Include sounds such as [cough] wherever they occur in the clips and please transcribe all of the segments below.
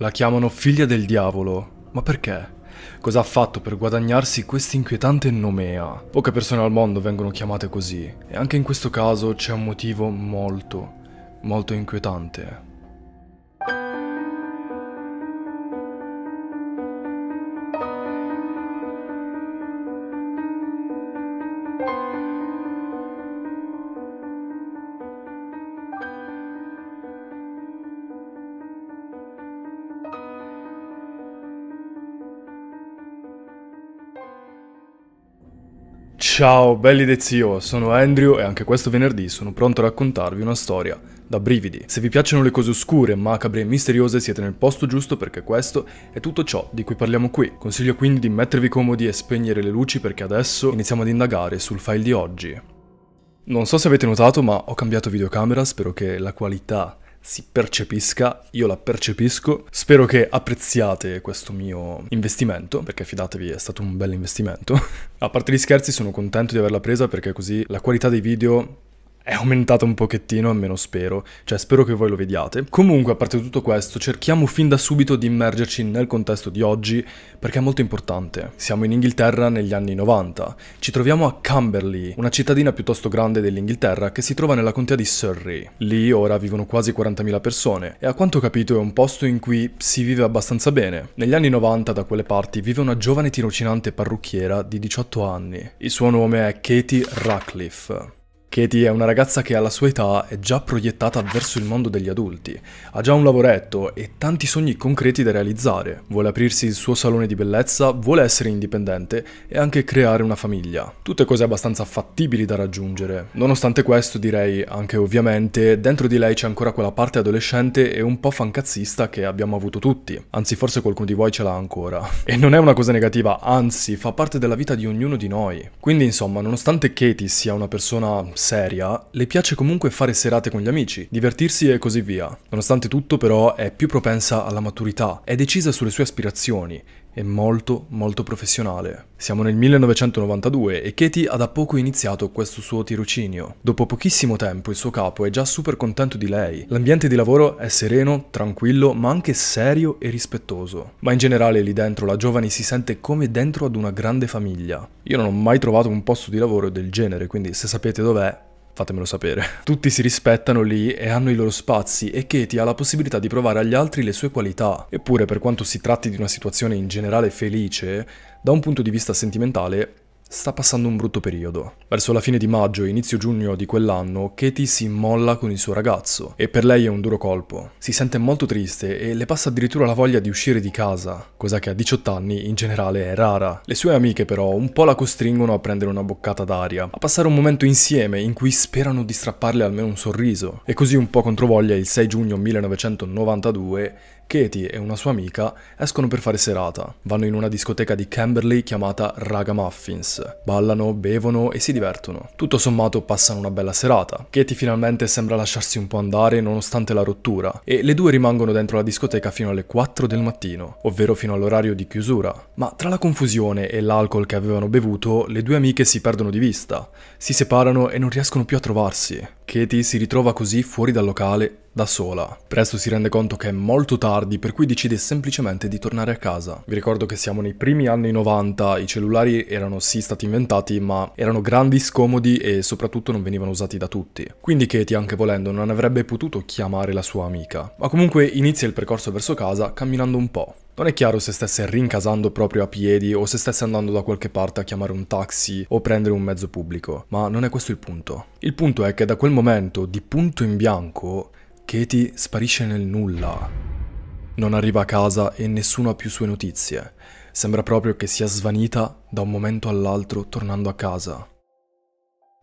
La chiamano figlia del diavolo, ma perché? Cosa ha fatto per guadagnarsi questa inquietante nomea? Poche persone al mondo vengono chiamate così, e anche in questo caso c'è un motivo molto, molto inquietante. Ciao belli de zio, sono Andrew e anche questo venerdì sono pronto a raccontarvi una storia da brividi. Se vi piacciono le cose oscure, macabre e misteriose siete nel posto giusto perché questo è tutto ciò di cui parliamo qui. Consiglio quindi di mettervi comodi e spegnere le luci perché adesso iniziamo ad indagare sul file di oggi. Non so se avete notato ma ho cambiato videocamera, spero che la qualità si percepisca, io la percepisco. Spero che apprezziate questo mio investimento, perché fidatevi è stato un bel investimento. [laughs] A parte gli scherzi sono contento di averla presa perché così la qualità dei video è aumentata un pochettino, almeno spero, cioè spero che voi lo vediate. Comunque, a parte tutto questo, cerchiamo fin da subito di immergerci nel contesto di oggi perché è molto importante. Siamo in Inghilterra negli anni 90, ci troviamo a Camberley, una cittadina piuttosto grande dell'Inghilterra che si trova nella contea di Surrey. Lì ora vivono quasi 40.000 persone e a quanto ho capito è un posto in cui si vive abbastanza bene. Negli anni 90 da quelle parti vive una giovane tirocinante parrucchiera di 18 anni. Il suo nome è Katie Ratcliffe. Katie è una ragazza che alla sua età è già proiettata verso il mondo degli adulti, ha già un lavoretto e tanti sogni concreti da realizzare, vuole aprirsi il suo salone di bellezza, vuole essere indipendente e anche creare una famiglia. Tutte cose abbastanza fattibili da raggiungere. Nonostante questo direi anche ovviamente, dentro di lei c'è ancora quella parte adolescente e un po' fancazzista che abbiamo avuto tutti, anzi forse qualcuno di voi ce l'ha ancora. E non è una cosa negativa, anzi fa parte della vita di ognuno di noi. Quindi insomma, nonostante Katie sia una persona seria, le piace comunque fare serate con gli amici, divertirsi e così via. Nonostante tutto però è più propensa alla maturità, è decisa sulle sue aspirazioni e molto molto professionale. Siamo nel 1992 e Katie ha da poco iniziato questo suo tirocinio. Dopo pochissimo tempo il suo capo è già super contento di lei. L'ambiente di lavoro è sereno, tranquillo, ma anche serio e rispettoso. Ma in generale lì dentro la giovane si sente come dentro ad una grande famiglia. Io non ho mai trovato un posto di lavoro del genere, quindi se sapete dov'è, fatemelo sapere. Tutti si rispettano lì e hanno i loro spazi e Katie ha la possibilità di provare agli altri le sue qualità. Eppure, per quanto si tratti di una situazione in generale felice, da un punto di vista sentimentale sta passando un brutto periodo. Verso la fine di maggio e inizio giugno di quell'anno, Katie si immolla con il suo ragazzo e per lei è un duro colpo. Si sente molto triste e le passa addirittura la voglia di uscire di casa, cosa che a 18 anni in generale è rara. Le sue amiche però un po' la costringono a prendere una boccata d'aria, a passare un momento insieme in cui sperano di strapparle almeno un sorriso. E così un po' controvoglia il 6 giugno 1992 Katie e una sua amica escono per fare serata. Vanno in una discoteca di Camberley chiamata Raga Muffins. Ballano, bevono e si divertono. Tutto sommato passano una bella serata. Katie finalmente sembra lasciarsi un po' andare nonostante la rottura e le due rimangono dentro la discoteca fino alle 4 del mattino, ovvero fino all'orario di chiusura. Ma tra la confusione e l'alcol che avevano bevuto, le due amiche si perdono di vista, si separano e non riescono più a trovarsi. Katie si ritrova così fuori dal locale da sola. Presto si rende conto che è molto tardi, per cui decide semplicemente di tornare a casa. Vi ricordo che siamo nei primi anni 90, i cellulari erano sì stati inventati, ma erano grandi, scomodi e soprattutto non venivano usati da tutti. Quindi Katie, anche volendo, non avrebbe potuto chiamare la sua amica. Ma comunque inizia il percorso verso casa camminando un po'. Non è chiaro se stesse rincasando proprio a piedi o se stesse andando da qualche parte a chiamare un taxi o prendere un mezzo pubblico, ma non è questo il punto. Il punto è che da quel momento, di punto in bianco, Katie sparisce nel nulla. Non arriva a casa e nessuno ha più sue notizie. Sembra proprio che sia svanita da un momento all'altro tornando a casa.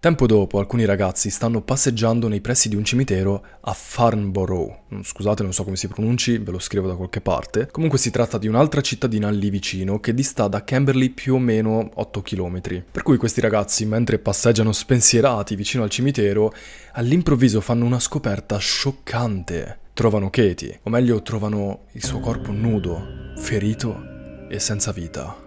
Tempo dopo alcuni ragazzi stanno passeggiando nei pressi di un cimitero a Farnborough. Mm, scusate, non so come si pronunci, ve lo scrivo da qualche parte. Comunque si tratta di un'altra cittadina lì vicino che dista da Camberley più o meno 8 km. Per cui questi ragazzi, mentre passeggiano spensierati vicino al cimitero, all'improvviso fanno una scoperta scioccante. Trovano Katie, o meglio trovano il suo corpo nudo, ferito e senza vita.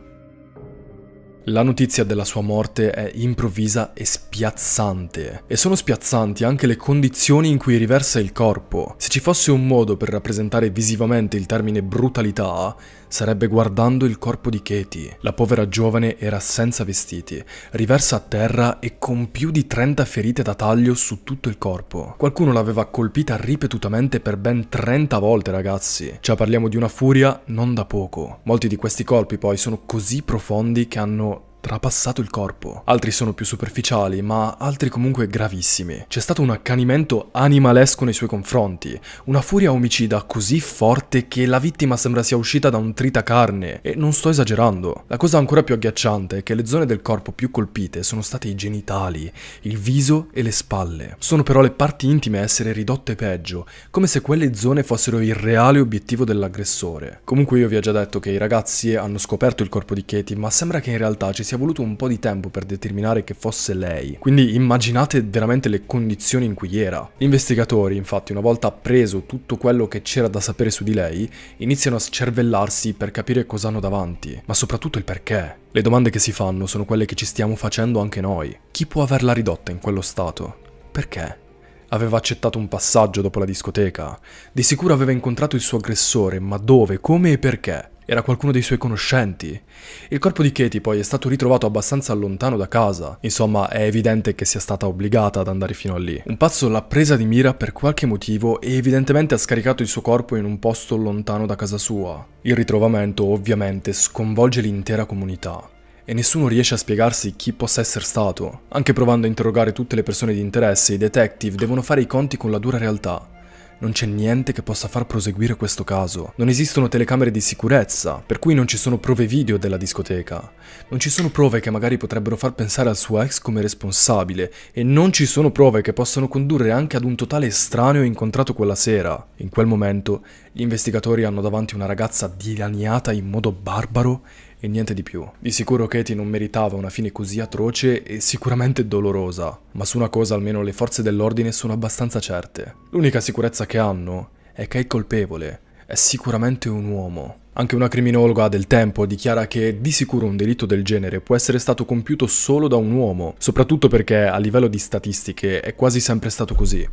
La notizia della sua morte è improvvisa e spiazzante, e sono spiazzanti anche le condizioni in cui riversa il corpo. Se ci fosse un modo per rappresentare visivamente il termine brutalità, sarebbe guardando il corpo di Katie. La povera giovane era senza vestiti, riversa a terra e con più di 30 ferite da taglio su tutto il corpo. Qualcuno l'aveva colpita ripetutamente per ben 30 volte, ragazzi. Cioè parliamo di una furia non da poco. Molti di questi colpi poi sono così profondi che hanno trapassato il corpo. Altri sono più superficiali, ma altri comunque gravissimi. C'è stato un accanimento animalesco nei suoi confronti, una furia omicida così forte che la vittima sembra sia uscita da un tritacarne, e non sto esagerando. La cosa ancora più agghiacciante è che le zone del corpo più colpite sono state i genitali, il viso e le spalle. Sono però le parti intime a essere ridotte peggio, come se quelle zone fossero il reale obiettivo dell'aggressore. Comunque io vi ho già detto che i ragazzi hanno scoperto il corpo di Katie, ma sembra che in realtà ci sia voluto un po' di tempo per determinare che fosse lei, quindi immaginate veramente le condizioni in cui era. Gli investigatori, infatti, una volta appreso tutto quello che c'era da sapere su di lei, iniziano a scervellarsi per capire cosa hanno davanti, ma soprattutto il perché. Le domande che si fanno sono quelle che ci stiamo facendo anche noi. Chi può averla ridotta in quello stato? Perché? aveva accettato un passaggio dopo la discoteca. Di sicuro aveva incontrato il suo aggressore, ma dove, come e perché? Era qualcuno dei suoi conoscenti. Il corpo di Katie poi è stato ritrovato abbastanza lontano da casa, insomma è evidente che sia stata obbligata ad andare fino a lì. Un pazzo l'ha presa di mira per qualche motivo e evidentemente ha scaricato il suo corpo in un posto lontano da casa sua. Il ritrovamento ovviamente sconvolge l'intera comunità e nessuno riesce a spiegarsi chi possa essere stato. Anche provando a interrogare tutte le persone di interesse, i detective devono fare i conti con la dura realtà. Non c'è niente che possa far proseguire questo caso. Non esistono telecamere di sicurezza, per cui non ci sono prove video della discoteca. Non ci sono prove che magari potrebbero far pensare al suo ex come responsabile e non ci sono prove che possano condurre anche ad un totale estraneo incontrato quella sera. In quel momento, gli investigatori hanno davanti una ragazza dilaniata in modo barbaro e niente di più. Di sicuro Katie non meritava una fine così atroce e sicuramente dolorosa, ma su una cosa almeno le forze dell'ordine sono abbastanza certe. L'unica sicurezza che hanno è che è colpevole, è sicuramente un uomo. Anche una criminologa del tempo dichiara che di sicuro un delitto del genere può essere stato compiuto solo da un uomo, soprattutto perché a livello di statistiche è quasi sempre stato così.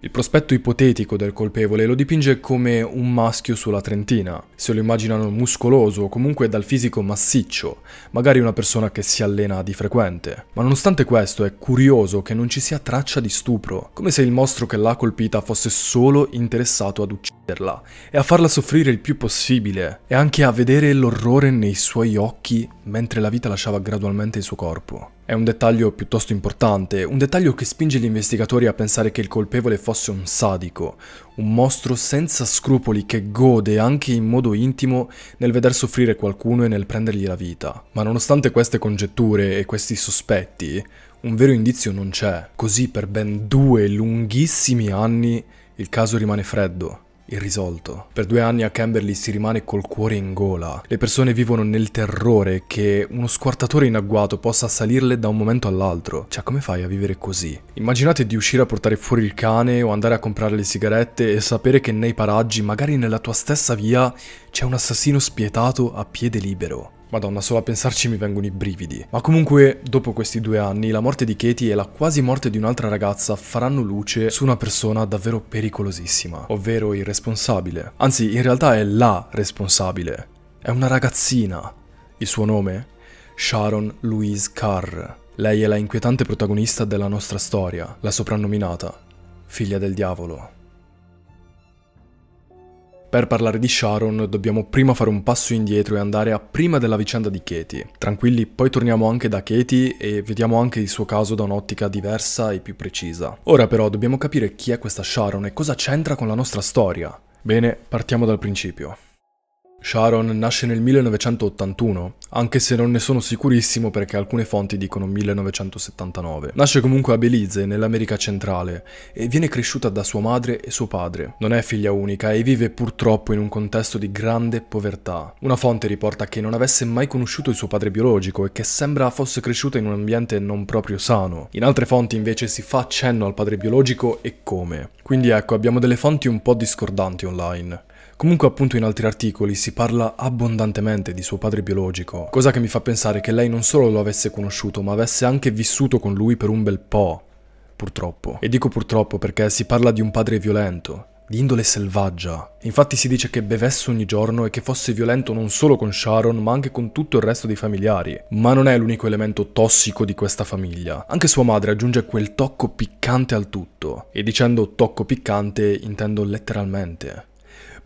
Il prospetto ipotetico del colpevole lo dipinge come un maschio sulla trentina, se lo immaginano muscoloso o comunque dal fisico massiccio, magari una persona che si allena di frequente. Ma nonostante questo è curioso che non ci sia traccia di stupro, come se il mostro che l'ha colpita fosse solo interessato ad ucciderla e a farla soffrire il più possibile e anche a vedere l'orrore nei suoi occhi mentre la vita lasciava gradualmente il suo corpo. È un dettaglio piuttosto importante, un dettaglio che spinge gli investigatori a pensare che il colpevole fosse un sadico, un mostro senza scrupoli che gode anche in modo intimo nel veder soffrire qualcuno e nel prendergli la vita. Ma nonostante queste congetture e questi sospetti, un vero indizio non c'è. Così per ben due lunghissimi anni il caso rimane freddo irrisolto. Per due anni a Camberley si rimane col cuore in gola. Le persone vivono nel terrore che uno squartatore in agguato possa assalirle da un momento all'altro. Cioè, come fai a vivere così? Immaginate di uscire a portare fuori il cane o andare a comprare le sigarette e sapere che nei paraggi, magari nella tua stessa via, c'è un assassino spietato a piede libero. Madonna, solo a pensarci mi vengono i brividi. Ma comunque, dopo questi due anni, la morte di Katie e la quasi morte di un'altra ragazza faranno luce su una persona davvero pericolosissima, ovvero il responsabile. Anzi, in realtà è la responsabile. È una ragazzina. Il suo nome? Sharon Louise Carr. Lei è la inquietante protagonista della nostra storia, la soprannominata figlia del diavolo. Per parlare di Sharon dobbiamo prima fare un passo indietro e andare a prima della vicenda di Katie. Tranquilli, poi torniamo anche da Katie e vediamo anche il suo caso da un'ottica diversa e più precisa. Ora però dobbiamo capire chi è questa Sharon e cosa c'entra con la nostra storia. Bene, partiamo dal principio. Sharon nasce nel 1981, anche se non ne sono sicurissimo perché alcune fonti dicono 1979. Nasce comunque a Belize, nell'America centrale, e viene cresciuta da sua madre e suo padre. Non è figlia unica e vive purtroppo in un contesto di grande povertà. Una fonte riporta che non avesse mai conosciuto il suo padre biologico e che sembra fosse cresciuta in un ambiente non proprio sano. In altre fonti invece si fa accenno al padre biologico e come. Quindi ecco, abbiamo delle fonti un po' discordanti online. Comunque appunto in altri articoli si parla abbondantemente di suo padre biologico, cosa che mi fa pensare che lei non solo lo avesse conosciuto, ma avesse anche vissuto con lui per un bel po', purtroppo. E dico purtroppo perché si parla di un padre violento, di indole selvaggia. Infatti si dice che bevesse ogni giorno e che fosse violento non solo con Sharon, ma anche con tutto il resto dei familiari. Ma non è l'unico elemento tossico di questa famiglia. Anche sua madre aggiunge quel tocco piccante al tutto. E dicendo tocco piccante intendo letteralmente.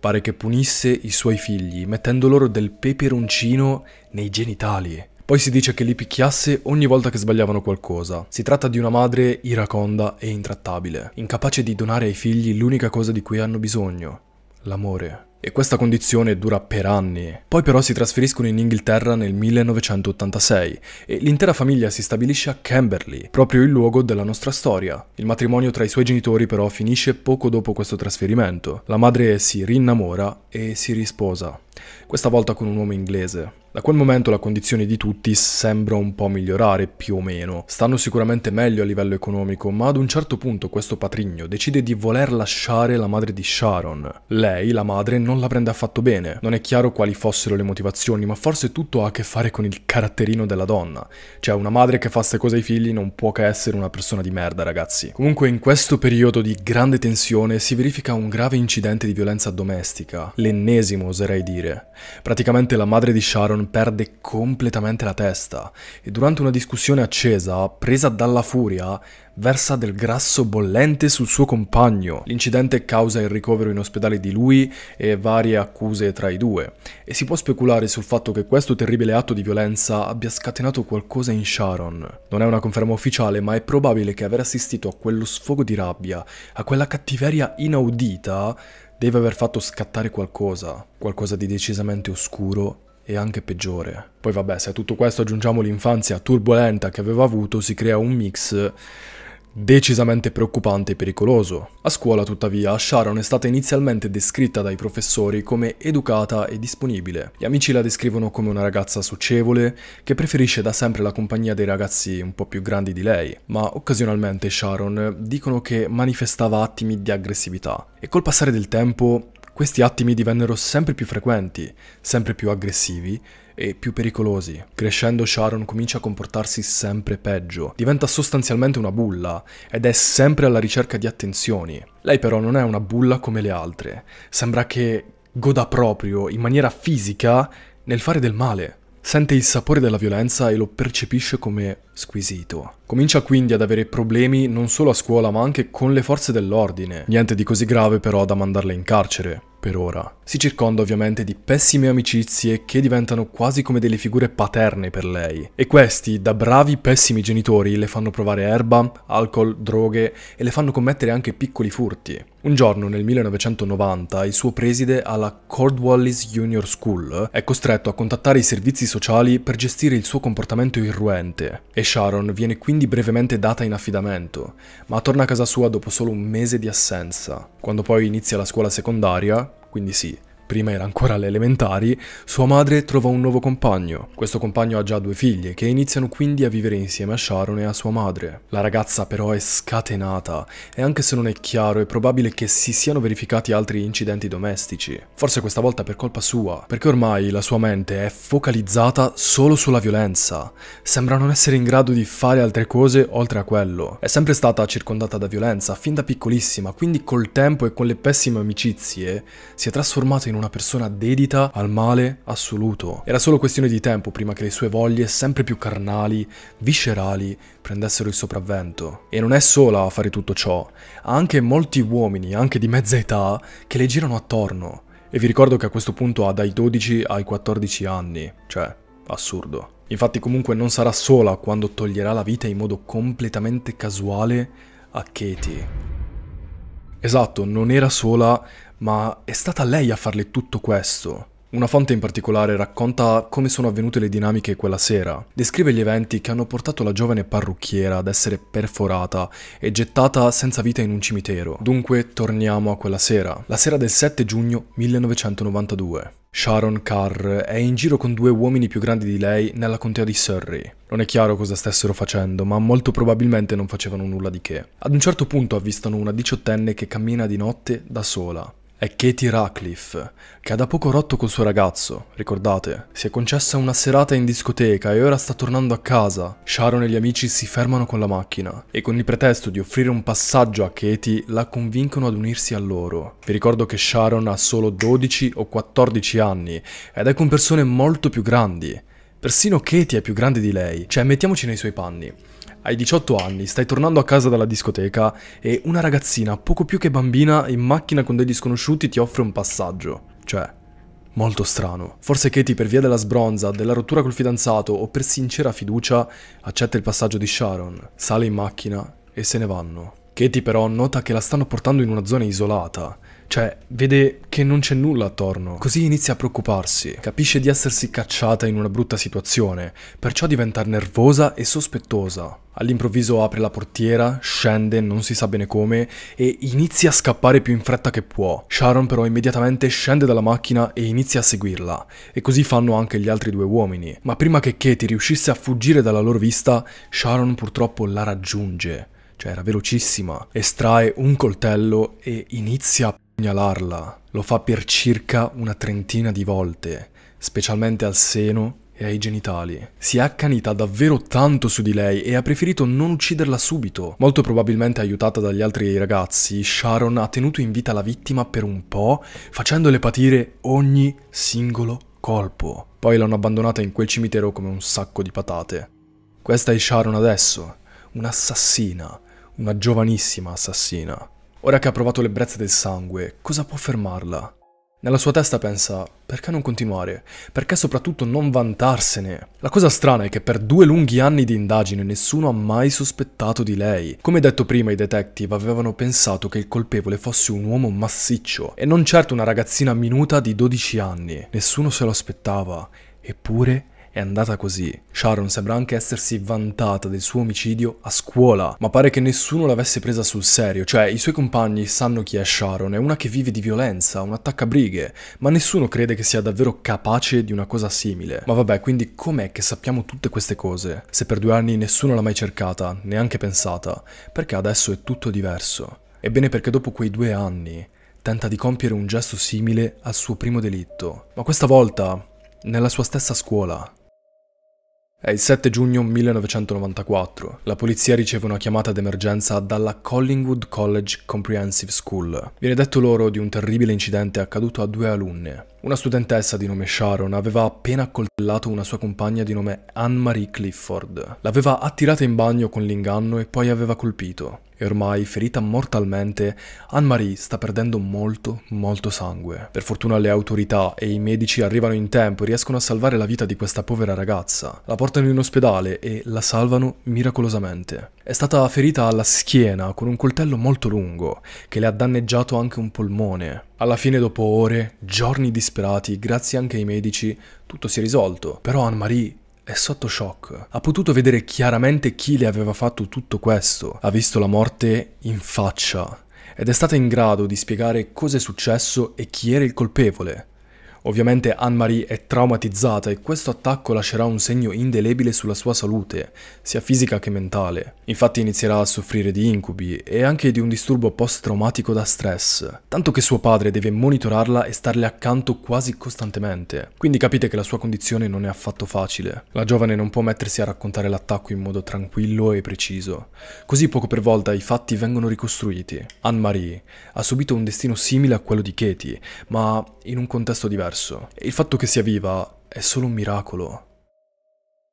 Pare che punisse i suoi figli mettendo loro del peperoncino nei genitali. Poi si dice che li picchiasse ogni volta che sbagliavano qualcosa. Si tratta di una madre iraconda e intrattabile, incapace di donare ai figli l'unica cosa di cui hanno bisogno, l'amore e questa condizione dura per anni. Poi però si trasferiscono in Inghilterra nel 1986 e l'intera famiglia si stabilisce a Camberley, proprio il luogo della nostra storia. Il matrimonio tra i suoi genitori però finisce poco dopo questo trasferimento. La madre si rinnamora e si risposa, questa volta con un uomo inglese. Da quel momento la condizione di tutti sembra un po' migliorare, più o meno. Stanno sicuramente meglio a livello economico, ma ad un certo punto questo patrigno decide di voler lasciare la madre di Sharon. Lei, la madre, non la prende affatto bene. Non è chiaro quali fossero le motivazioni, ma forse tutto ha a che fare con il caratterino della donna. Cioè, una madre che fa ste cose ai figli non può che essere una persona di merda, ragazzi. Comunque, in questo periodo di grande tensione si verifica un grave incidente di violenza domestica. L'ennesimo, oserei dire. Praticamente la madre di Sharon Cameron perde completamente la testa e durante una discussione accesa, presa dalla furia, versa del grasso bollente sul suo compagno. L'incidente causa il ricovero in ospedale di lui e varie accuse tra i due, e si può speculare sul fatto che questo terribile atto di violenza abbia scatenato qualcosa in Sharon. Non è una conferma ufficiale, ma è probabile che aver assistito a quello sfogo di rabbia, a quella cattiveria inaudita, deve aver fatto scattare qualcosa, qualcosa di decisamente oscuro e anche peggiore. Poi vabbè, se a tutto questo aggiungiamo l'infanzia turbolenta che aveva avuto, si crea un mix decisamente preoccupante e pericoloso. A scuola, tuttavia, Sharon è stata inizialmente descritta dai professori come educata e disponibile. Gli amici la descrivono come una ragazza socievole che preferisce da sempre la compagnia dei ragazzi un po' più grandi di lei, ma occasionalmente Sharon dicono che manifestava attimi di aggressività. E col passare del tempo questi attimi divennero sempre più frequenti, sempre più aggressivi e più pericolosi. Crescendo Sharon comincia a comportarsi sempre peggio, diventa sostanzialmente una bulla ed è sempre alla ricerca di attenzioni. Lei però non è una bulla come le altre, sembra che goda proprio, in maniera fisica, nel fare del male. Sente il sapore della violenza e lo percepisce come squisito. Comincia quindi ad avere problemi non solo a scuola ma anche con le forze dell'ordine. Niente di così grave però da mandarla in carcere per ora. Si circonda ovviamente di pessime amicizie che diventano quasi come delle figure paterne per lei e questi, da bravi pessimi genitori, le fanno provare erba, alcol, droghe e le fanno commettere anche piccoli furti. Un giorno nel 1990 il suo preside alla Cordwallis Junior School è costretto a contattare i servizi sociali per gestire il suo comportamento irruente e Sharon viene quindi brevemente data in affidamento, ma torna a casa sua dopo solo un mese di assenza. Quando poi inizia la scuola secondaria, quindi sì, prima era ancora alle elementari, sua madre trova un nuovo compagno. Questo compagno ha già due figlie, che iniziano quindi a vivere insieme a Sharon e a sua madre. La ragazza però è scatenata, e anche se non è chiaro, è probabile che si siano verificati altri incidenti domestici. Forse questa volta per colpa sua, perché ormai la sua mente è focalizzata solo sulla violenza. Sembra non essere in grado di fare altre cose oltre a quello. È sempre stata circondata da violenza, fin da piccolissima, quindi col tempo e con le pessime amicizie si è trasformata in un una persona dedita al male assoluto. Era solo questione di tempo prima che le sue voglie, sempre più carnali, viscerali, prendessero il sopravvento. E non è sola a fare tutto ciò, ha anche molti uomini, anche di mezza età, che le girano attorno. E vi ricordo che a questo punto ha dai 12 ai 14 anni, cioè, assurdo. Infatti comunque non sarà sola quando toglierà la vita in modo completamente casuale a Katie. Esatto, non era sola ma è stata lei a farle tutto questo. Una fonte in particolare racconta come sono avvenute le dinamiche quella sera. Descrive gli eventi che hanno portato la giovane parrucchiera ad essere perforata e gettata senza vita in un cimitero. Dunque torniamo a quella sera, la sera del 7 giugno 1992. Sharon Carr è in giro con due uomini più grandi di lei nella contea di Surrey. Non è chiaro cosa stessero facendo, ma molto probabilmente non facevano nulla di che. Ad un certo punto avvistano una diciottenne che cammina di notte da sola. È Katie Ratcliffe, che ha da poco rotto col suo ragazzo, ricordate? Si è concessa una serata in discoteca e ora sta tornando a casa. Sharon e gli amici si fermano con la macchina e con il pretesto di offrire un passaggio a Katie la convincono ad unirsi a loro. Vi ricordo che Sharon ha solo 12 o 14 anni ed è con persone molto più grandi. Persino Katie è più grande di lei, cioè mettiamoci nei suoi panni. Hai 18 anni, stai tornando a casa dalla discoteca e una ragazzina poco più che bambina in macchina con degli sconosciuti ti offre un passaggio. Cioè, molto strano. Forse Katie per via della sbronza, della rottura col fidanzato o per sincera fiducia accetta il passaggio di Sharon, sale in macchina e se ne vanno. Katie però nota che la stanno portando in una zona isolata cioè, vede che non c'è nulla attorno, così inizia a preoccuparsi, capisce di essersi cacciata in una brutta situazione, perciò diventa nervosa e sospettosa. All'improvviso apre la portiera, scende, non si sa bene come, e inizia a scappare più in fretta che può. Sharon però immediatamente scende dalla macchina e inizia a seguirla, e così fanno anche gli altri due uomini. Ma prima che Katie riuscisse a fuggire dalla loro vista, Sharon purtroppo la raggiunge. Cioè era velocissima, estrae un coltello e inizia a Segnalarla lo fa per circa una trentina di volte, specialmente al seno e ai genitali. Si è accanita davvero tanto su di lei e ha preferito non ucciderla subito. Molto probabilmente aiutata dagli altri ragazzi, Sharon ha tenuto in vita la vittima per un po', facendole patire ogni singolo colpo. Poi l'hanno abbandonata in quel cimitero come un sacco di patate. Questa è Sharon adesso, un'assassina, una giovanissima assassina. Ora che ha provato l'ebbrezza del sangue, cosa può fermarla? Nella sua testa pensa, perché non continuare? Perché soprattutto non vantarsene? La cosa strana è che per due lunghi anni di indagine nessuno ha mai sospettato di lei. Come detto prima, i detective avevano pensato che il colpevole fosse un uomo massiccio e non certo una ragazzina minuta di 12 anni. Nessuno se lo aspettava, eppure è andata così. Sharon sembra anche essersi vantata del suo omicidio a scuola, ma pare che nessuno l'avesse presa sul serio, cioè i suoi compagni sanno chi è Sharon, è una che vive di violenza, un attaccabrighe, ma nessuno crede che sia davvero capace di una cosa simile. Ma vabbè, quindi com'è che sappiamo tutte queste cose? Se per due anni nessuno l'ha mai cercata, neanche pensata, perché adesso è tutto diverso? Ebbene perché dopo quei due anni tenta di compiere un gesto simile al suo primo delitto, ma questa volta nella sua stessa scuola, è il 7 giugno 1994. La polizia riceve una chiamata d'emergenza dalla Collingwood College Comprehensive School. Viene detto loro di un terribile incidente accaduto a due alunne. Una studentessa di nome Sharon aveva appena accoltellato una sua compagna di nome Anne-Marie Clifford. L'aveva attirata in bagno con l'inganno e poi aveva colpito. E ormai, ferita mortalmente, Anne-Marie sta perdendo molto, molto sangue. Per fortuna le autorità e i medici arrivano in tempo e riescono a salvare la vita di questa povera ragazza. La portano in ospedale e la salvano miracolosamente. È stata ferita alla schiena con un coltello molto lungo che le ha danneggiato anche un polmone. Alla fine, dopo ore, giorni disperati, grazie anche ai medici, tutto si è risolto. Però Anne-Marie è sotto shock. Ha potuto vedere chiaramente chi le aveva fatto tutto questo. Ha visto la morte in faccia ed è stata in grado di spiegare cosa è successo e chi era il colpevole. Ovviamente Anne-Marie è traumatizzata e questo attacco lascerà un segno indelebile sulla sua salute, sia fisica che mentale. Infatti inizierà a soffrire di incubi e anche di un disturbo post-traumatico da stress, tanto che suo padre deve monitorarla e starle accanto quasi costantemente. Quindi capite che la sua condizione non è affatto facile. La giovane non può mettersi a raccontare l'attacco in modo tranquillo e preciso. Così poco per volta i fatti vengono ricostruiti. Anne-Marie ha subito un destino simile a quello di Katie, ma in un contesto diverso diverso e il fatto che sia viva è solo un miracolo.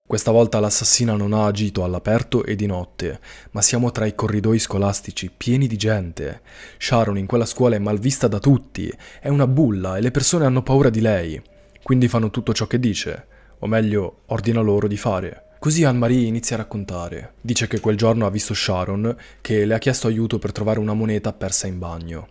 Questa volta l'assassina non ha agito all'aperto e di notte, ma siamo tra i corridoi scolastici pieni di gente. Sharon in quella scuola è malvista da tutti, è una bulla e le persone hanno paura di lei, quindi fanno tutto ciò che dice, o meglio, ordina loro di fare. Così Anne-Marie inizia a raccontare. Dice che quel giorno ha visto Sharon, che le ha chiesto aiuto per trovare una moneta persa in bagno.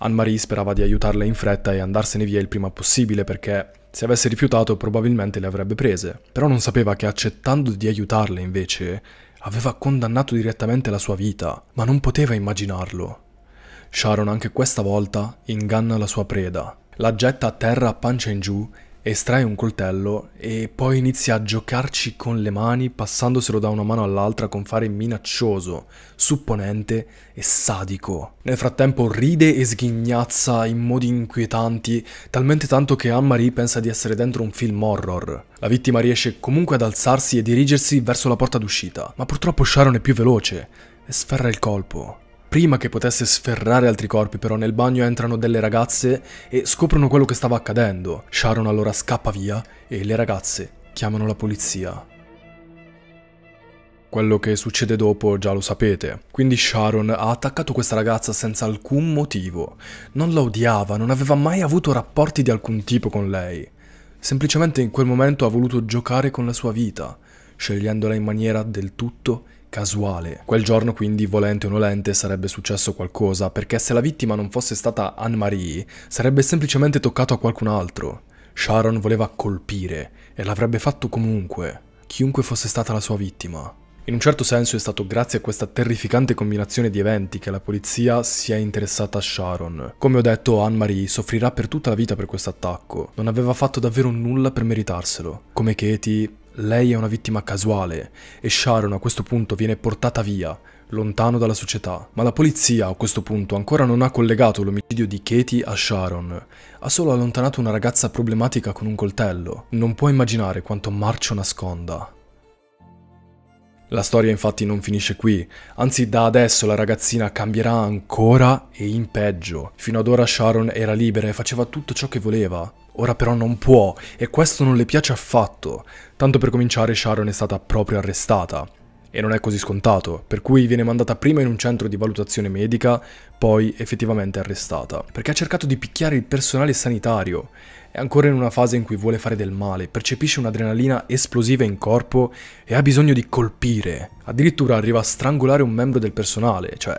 Anne-Marie sperava di aiutarla in fretta e andarsene via il prima possibile perché se avesse rifiutato probabilmente le avrebbe prese, però non sapeva che accettando di aiutarle invece aveva condannato direttamente la sua vita, ma non poteva immaginarlo. Sharon anche questa volta inganna la sua preda, la getta a terra a pancia in giù estrae un coltello e poi inizia a giocarci con le mani passandoselo da una mano all'altra con fare minaccioso, supponente e sadico. Nel frattempo ride e sghignazza in modi inquietanti, talmente tanto che Anne-Marie pensa di essere dentro un film horror. La vittima riesce comunque ad alzarsi e dirigersi verso la porta d'uscita, ma purtroppo Sharon è più veloce e sferra il colpo. Prima che potesse sferrare altri corpi però nel bagno entrano delle ragazze e scoprono quello che stava accadendo. Sharon allora scappa via e le ragazze chiamano la polizia. Quello che succede dopo già lo sapete. Quindi Sharon ha attaccato questa ragazza senza alcun motivo. Non la odiava, non aveva mai avuto rapporti di alcun tipo con lei. Semplicemente in quel momento ha voluto giocare con la sua vita, scegliendola in maniera del tutto casuale. Quel giorno quindi, volente o nolente, sarebbe successo qualcosa, perché se la vittima non fosse stata Anne-Marie, sarebbe semplicemente toccato a qualcun altro. Sharon voleva colpire, e l'avrebbe fatto comunque, chiunque fosse stata la sua vittima. In un certo senso è stato grazie a questa terrificante combinazione di eventi che la polizia si è interessata a Sharon. Come ho detto, Anne-Marie soffrirà per tutta la vita per questo attacco. Non aveva fatto davvero nulla per meritarselo. Come Katie, lei è una vittima casuale e Sharon a questo punto viene portata via, lontano dalla società. Ma la polizia a questo punto ancora non ha collegato l'omicidio di Katie a Sharon, ha solo allontanato una ragazza problematica con un coltello. Non può immaginare quanto Marcio nasconda. La storia infatti non finisce qui, anzi da adesso la ragazzina cambierà ancora e in peggio. Fino ad ora Sharon era libera e faceva tutto ciò che voleva, Ora però non può, e questo non le piace affatto. Tanto per cominciare Sharon è stata proprio arrestata. E non è così scontato, per cui viene mandata prima in un centro di valutazione medica, poi effettivamente arrestata. Perché ha cercato di picchiare il personale sanitario. È ancora in una fase in cui vuole fare del male, percepisce un'adrenalina esplosiva in corpo e ha bisogno di colpire. Addirittura arriva a strangolare un membro del personale, cioè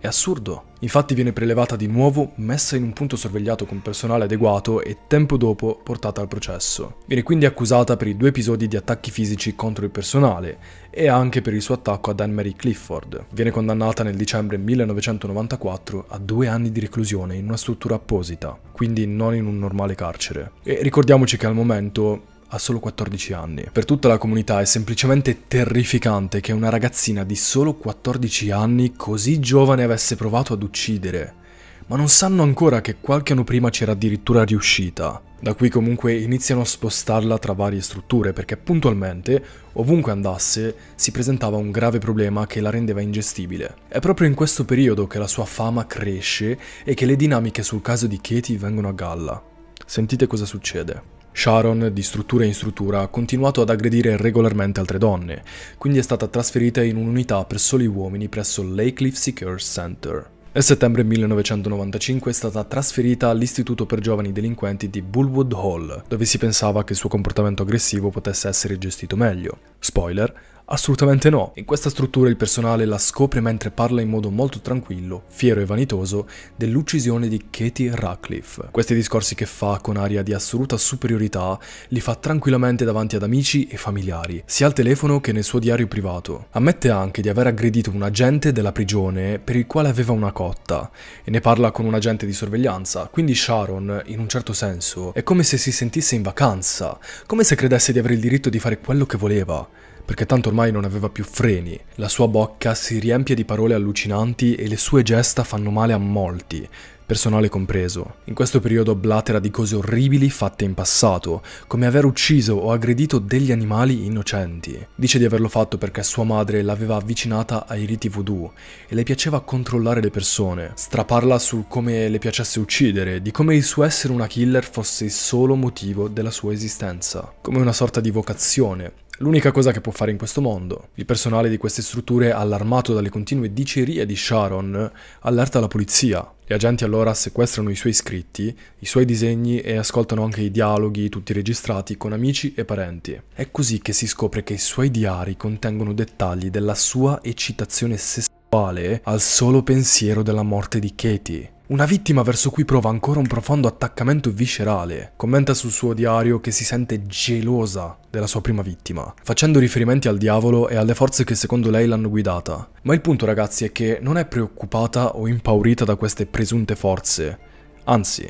è assurdo. Infatti viene prelevata di nuovo, messa in un punto sorvegliato con personale adeguato e tempo dopo portata al processo. Viene quindi accusata per i due episodi di attacchi fisici contro il personale e anche per il suo attacco ad Anne-Marie Clifford. Viene condannata nel dicembre 1994 a due anni di reclusione in una struttura apposita, quindi non in un normale carcere. E ricordiamoci che al momento ha solo 14 anni. Per tutta la comunità è semplicemente terrificante che una ragazzina di solo 14 anni così giovane avesse provato ad uccidere, ma non sanno ancora che qualche anno prima c'era addirittura riuscita. Da qui comunque iniziano a spostarla tra varie strutture perché puntualmente, ovunque andasse, si presentava un grave problema che la rendeva ingestibile. È proprio in questo periodo che la sua fama cresce e che le dinamiche sul caso di Katie vengono a galla. Sentite cosa succede. Sharon, di struttura in struttura, ha continuato ad aggredire regolarmente altre donne, quindi è stata trasferita in un'unità per soli uomini presso l'Aycliffe Secure Center. Nel settembre 1995 è stata trasferita all'Istituto per giovani delinquenti di Bullwood Hall, dove si pensava che il suo comportamento aggressivo potesse essere gestito meglio. Spoiler, Assolutamente no. In questa struttura il personale la scopre mentre parla in modo molto tranquillo, fiero e vanitoso, dell'uccisione di Katie Radcliffe. Questi discorsi che fa con aria di assoluta superiorità li fa tranquillamente davanti ad amici e familiari, sia al telefono che nel suo diario privato. Ammette anche di aver aggredito un agente della prigione per il quale aveva una cotta e ne parla con un agente di sorveglianza, quindi Sharon, in un certo senso, è come se si sentisse in vacanza, come se credesse di avere il diritto di fare quello che voleva perché tanto ormai non aveva più freni. La sua bocca si riempie di parole allucinanti e le sue gesta fanno male a molti, personale compreso. In questo periodo blatera di cose orribili fatte in passato, come aver ucciso o aggredito degli animali innocenti. Dice di averlo fatto perché sua madre l'aveva avvicinata ai riti voodoo e le piaceva controllare le persone. Straparla su come le piacesse uccidere, di come il suo essere una killer fosse il solo motivo della sua esistenza, come una sorta di vocazione L'unica cosa che può fare in questo mondo. Il personale di queste strutture, allarmato dalle continue dicerie di Sharon, allerta la polizia. Gli agenti allora sequestrano i suoi scritti, i suoi disegni e ascoltano anche i dialoghi, tutti registrati, con amici e parenti. È così che si scopre che i suoi diari contengono dettagli della sua eccitazione sessuale al solo pensiero della morte di Katie. Una vittima verso cui prova ancora un profondo attaccamento viscerale. Commenta sul suo diario che si sente gelosa della sua prima vittima, facendo riferimenti al diavolo e alle forze che secondo lei l'hanno guidata. Ma il punto ragazzi è che non è preoccupata o impaurita da queste presunte forze, anzi,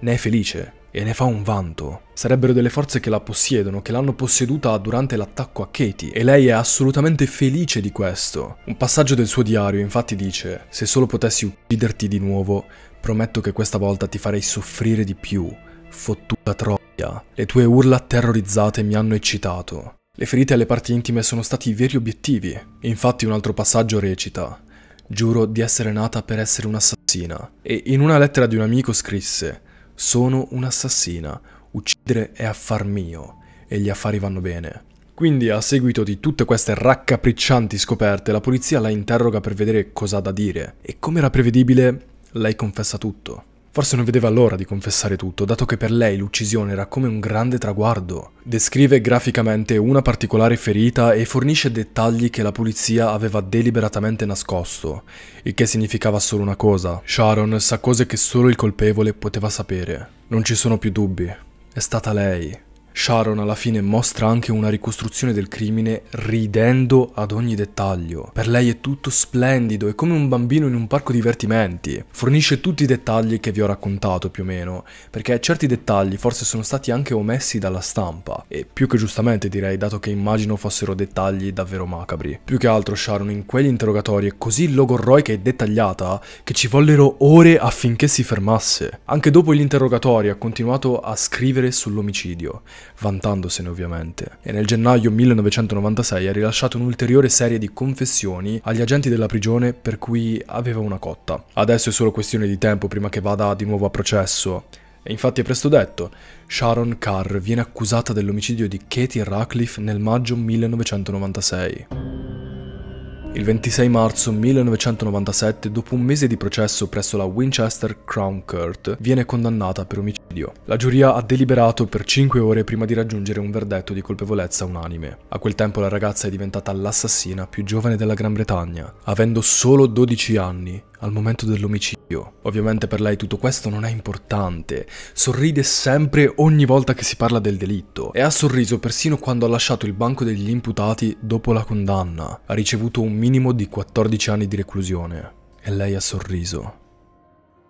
ne è felice e ne fa un vanto. Sarebbero delle forze che la possiedono, che l'hanno posseduta durante l'attacco a Katie, e lei è assolutamente felice di questo. Un passaggio del suo diario infatti dice, se solo potessi ucciderti di nuovo, prometto che questa volta ti farei soffrire di più, fottuta troia. Le tue urla terrorizzate mi hanno eccitato. Le ferite alle parti intime sono stati i veri obiettivi. Infatti un altro passaggio recita, giuro di essere nata per essere un'assassina. E in una lettera di un amico scrisse, sono un'assassina, uccidere è affar mio e gli affari vanno bene. Quindi a seguito di tutte queste raccapriccianti scoperte, la polizia la interroga per vedere cosa ha da dire e come era prevedibile, lei confessa tutto. Forse non vedeva l'ora di confessare tutto, dato che per lei l'uccisione era come un grande traguardo. Descrive graficamente una particolare ferita e fornisce dettagli che la polizia aveva deliberatamente nascosto, il che significava solo una cosa. Sharon sa cose che solo il colpevole poteva sapere. Non ci sono più dubbi. È stata lei. Sharon alla fine mostra anche una ricostruzione del crimine ridendo ad ogni dettaglio. Per lei è tutto splendido, è come un bambino in un parco divertimenti. Fornisce tutti i dettagli che vi ho raccontato più o meno, perché certi dettagli forse sono stati anche omessi dalla stampa, e più che giustamente direi, dato che immagino fossero dettagli davvero macabri. Più che altro Sharon in quegli interrogatori è così logorroica e dettagliata che ci vollero ore affinché si fermasse. Anche dopo gli interrogatori ha continuato a scrivere sull'omicidio vantandosene ovviamente. E nel gennaio 1996 ha rilasciato un'ulteriore serie di confessioni agli agenti della prigione per cui aveva una cotta. Adesso è solo questione di tempo prima che vada di nuovo a processo. E infatti è presto detto, Sharon Carr viene accusata dell'omicidio di Katie Ratcliffe nel maggio 1996. Il 26 marzo 1997, dopo un mese di processo presso la Winchester Crown Court, viene condannata per omicidio. La giuria ha deliberato per 5 ore prima di raggiungere un verdetto di colpevolezza unanime. A quel tempo la ragazza è diventata l'assassina più giovane della Gran Bretagna, avendo solo 12 anni al momento dell'omicidio. Ovviamente per lei tutto questo non è importante, sorride sempre ogni volta che si parla del delitto e ha sorriso persino quando ha lasciato il banco degli imputati dopo la condanna. Ha ricevuto un minimo di 14 anni di reclusione e lei ha sorriso.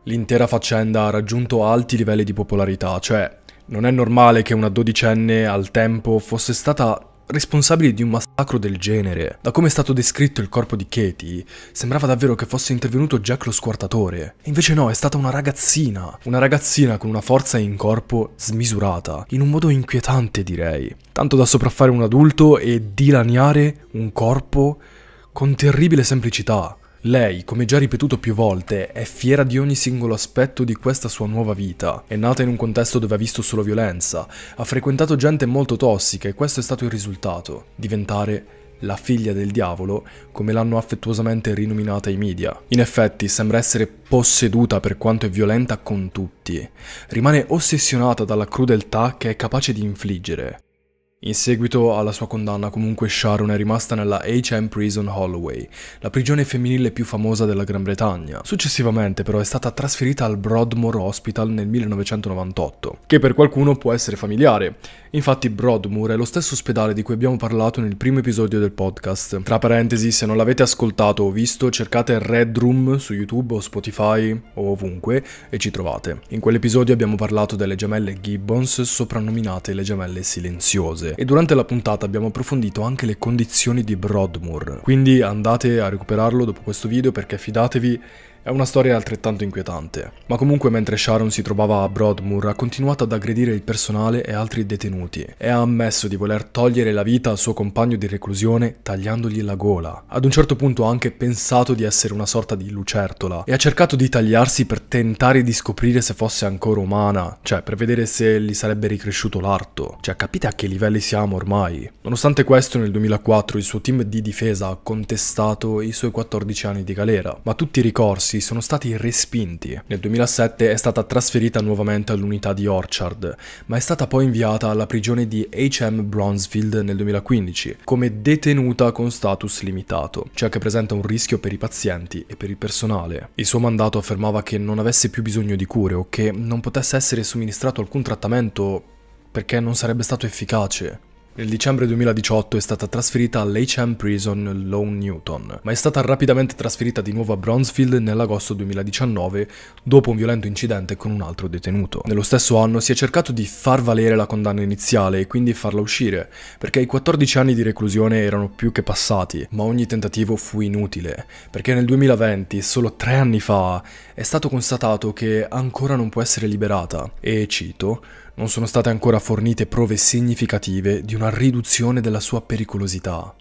L'intera faccenda ha raggiunto alti livelli di popolarità, cioè non è normale che una dodicenne al tempo fosse stata Responsabili di un massacro del genere, da come è stato descritto il corpo di Katie, sembrava davvero che fosse intervenuto Jack lo squartatore. E invece no, è stata una ragazzina. Una ragazzina con una forza in corpo smisurata, in un modo inquietante direi. Tanto da sopraffare un adulto e dilaniare un corpo con terribile semplicità. Lei, come già ripetuto più volte, è fiera di ogni singolo aspetto di questa sua nuova vita. È nata in un contesto dove ha visto solo violenza, ha frequentato gente molto tossica e questo è stato il risultato, diventare la figlia del diavolo, come l'hanno affettuosamente rinominata i media. In effetti sembra essere posseduta per quanto è violenta con tutti, rimane ossessionata dalla crudeltà che è capace di infliggere. In seguito alla sua condanna comunque Sharon è rimasta nella HM Prison Holloway, la prigione femminile più famosa della Gran Bretagna. Successivamente però è stata trasferita al Broadmoor Hospital nel 1998, che per qualcuno può essere familiare, Infatti Broadmoor è lo stesso ospedale di cui abbiamo parlato nel primo episodio del podcast. Tra parentesi, se non l'avete ascoltato o visto, cercate Red Room su YouTube o Spotify o ovunque e ci trovate. In quell'episodio abbiamo parlato delle gemelle Gibbons, soprannominate le gemelle silenziose, e durante la puntata abbiamo approfondito anche le condizioni di Broadmoor. Quindi andate a recuperarlo dopo questo video perché fidatevi è una storia altrettanto inquietante, ma comunque mentre Sharon si trovava a Broadmoor ha continuato ad aggredire il personale e altri detenuti e ha ammesso di voler togliere la vita al suo compagno di reclusione tagliandogli la gola. Ad un certo punto ha anche pensato di essere una sorta di lucertola e ha cercato di tagliarsi per tentare di scoprire se fosse ancora umana, cioè per vedere se gli sarebbe ricresciuto l'arto. Cioè capite a che livelli siamo ormai? Nonostante questo nel 2004 il suo team di difesa ha contestato i suoi 14 anni di galera, ma tutti i ricorsi russi sono stati respinti. Nel 2007 è stata trasferita nuovamente all'unità di Orchard, ma è stata poi inviata alla prigione di HM Brownsfield nel 2015, come detenuta con status limitato, ciò cioè che presenta un rischio per i pazienti e per il personale. Il suo mandato affermava che non avesse più bisogno di cure o che non potesse essere somministrato alcun trattamento perché non sarebbe stato efficace. Nel dicembre 2018 è stata trasferita all'HM Prison Lone Newton, ma è stata rapidamente trasferita di nuovo a Bronzefield nell'agosto 2019 dopo un violento incidente con un altro detenuto. Nello stesso anno si è cercato di far valere la condanna iniziale e quindi farla uscire, perché i 14 anni di reclusione erano più che passati, ma ogni tentativo fu inutile, perché nel 2020, solo tre anni fa, è stato constatato che ancora non può essere liberata e, cito, non sono state ancora fornite prove significative di una riduzione della sua pericolosità.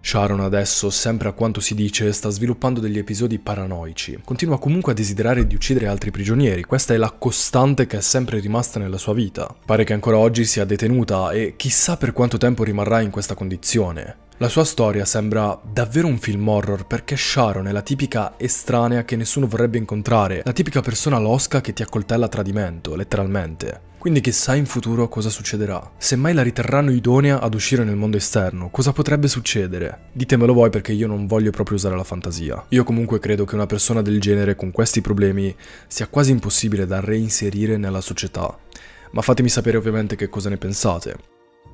Sharon adesso, sempre a quanto si dice, sta sviluppando degli episodi paranoici. Continua comunque a desiderare di uccidere altri prigionieri, questa è la costante che è sempre rimasta nella sua vita. Pare che ancora oggi sia detenuta e chissà per quanto tempo rimarrà in questa condizione. La sua storia sembra davvero un film horror perché Sharon è la tipica estranea che nessuno vorrebbe incontrare, la tipica persona losca che ti accoltella a tradimento, letteralmente. Quindi chissà in futuro cosa succederà. Se mai la riterranno idonea ad uscire nel mondo esterno, cosa potrebbe succedere? Ditemelo voi perché io non voglio proprio usare la fantasia. Io comunque credo che una persona del genere con questi problemi sia quasi impossibile da reinserire nella società. Ma fatemi sapere ovviamente che cosa ne pensate.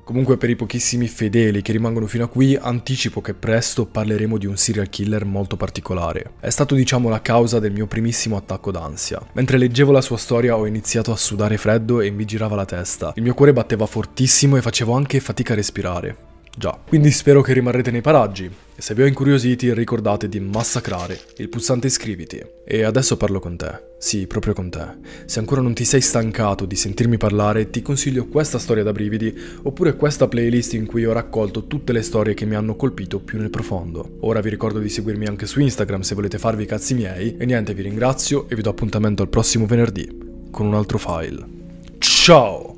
Comunque per i pochissimi fedeli che rimangono fino a qui, anticipo che presto parleremo di un serial killer molto particolare. È stato diciamo la causa del mio primissimo attacco d'ansia. Mentre leggevo la sua storia ho iniziato a sudare freddo e mi girava la testa. Il mio cuore batteva fortissimo e facevo anche fatica a respirare. Già, quindi spero che rimarrete nei paraggi se vi ho incuriositi ricordate di massacrare il pulsante iscriviti. E adesso parlo con te. Sì, proprio con te. Se ancora non ti sei stancato di sentirmi parlare, ti consiglio questa storia da brividi oppure questa playlist in cui ho raccolto tutte le storie che mi hanno colpito più nel profondo. Ora vi ricordo di seguirmi anche su Instagram se volete farvi i cazzi miei e niente, vi ringrazio e vi do appuntamento al prossimo venerdì con un altro file. Ciao!